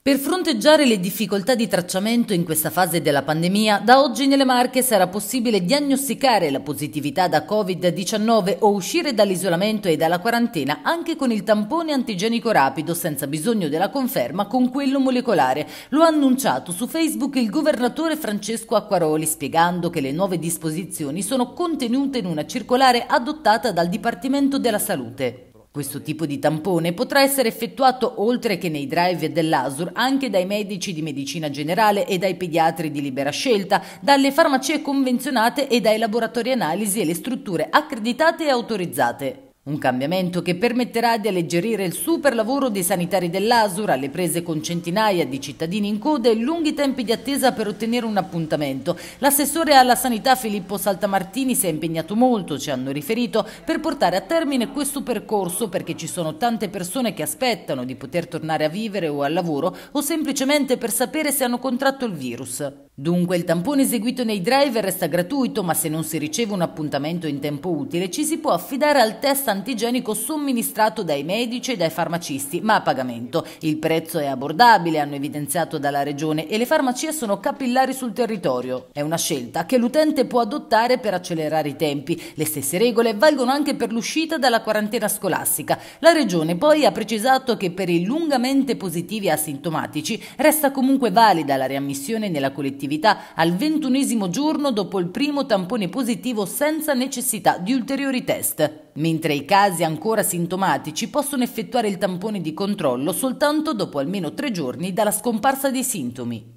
Per fronteggiare le difficoltà di tracciamento in questa fase della pandemia, da oggi nelle Marche sarà possibile diagnosticare la positività da Covid-19 o uscire dall'isolamento e dalla quarantena anche con il tampone antigenico rapido senza bisogno della conferma con quello molecolare. Lo ha annunciato su Facebook il governatore Francesco Acquaroli spiegando che le nuove disposizioni sono contenute in una circolare adottata dal Dipartimento della Salute. Questo tipo di tampone potrà essere effettuato oltre che nei drive dell'ASUR anche dai medici di medicina generale e dai pediatri di libera scelta, dalle farmacie convenzionate e dai laboratori analisi e le strutture accreditate e autorizzate. Un cambiamento che permetterà di alleggerire il super lavoro dei sanitari dell'Asura, alle prese con centinaia di cittadini in coda e lunghi tempi di attesa per ottenere un appuntamento. L'assessore alla sanità Filippo Saltamartini si è impegnato molto, ci hanno riferito, per portare a termine questo percorso perché ci sono tante persone che aspettano di poter tornare a vivere o al lavoro o semplicemente per sapere se hanno contratto il virus. Dunque il tampone eseguito nei driver resta gratuito, ma se non si riceve un appuntamento in tempo utile ci si può affidare al test antigenico somministrato dai medici e dai farmacisti, ma a pagamento. Il prezzo è abbordabile, hanno evidenziato dalla regione, e le farmacie sono capillari sul territorio. È una scelta che l'utente può adottare per accelerare i tempi. Le stesse regole valgono anche per l'uscita dalla quarantena scolastica. La regione poi ha precisato che per i lungamente positivi asintomatici resta comunque valida la riammissione nella collettività positività al ventunesimo giorno dopo il primo tampone positivo senza necessità di ulteriori test mentre i casi ancora sintomatici possono effettuare il tampone di controllo soltanto dopo almeno tre giorni dalla scomparsa dei sintomi.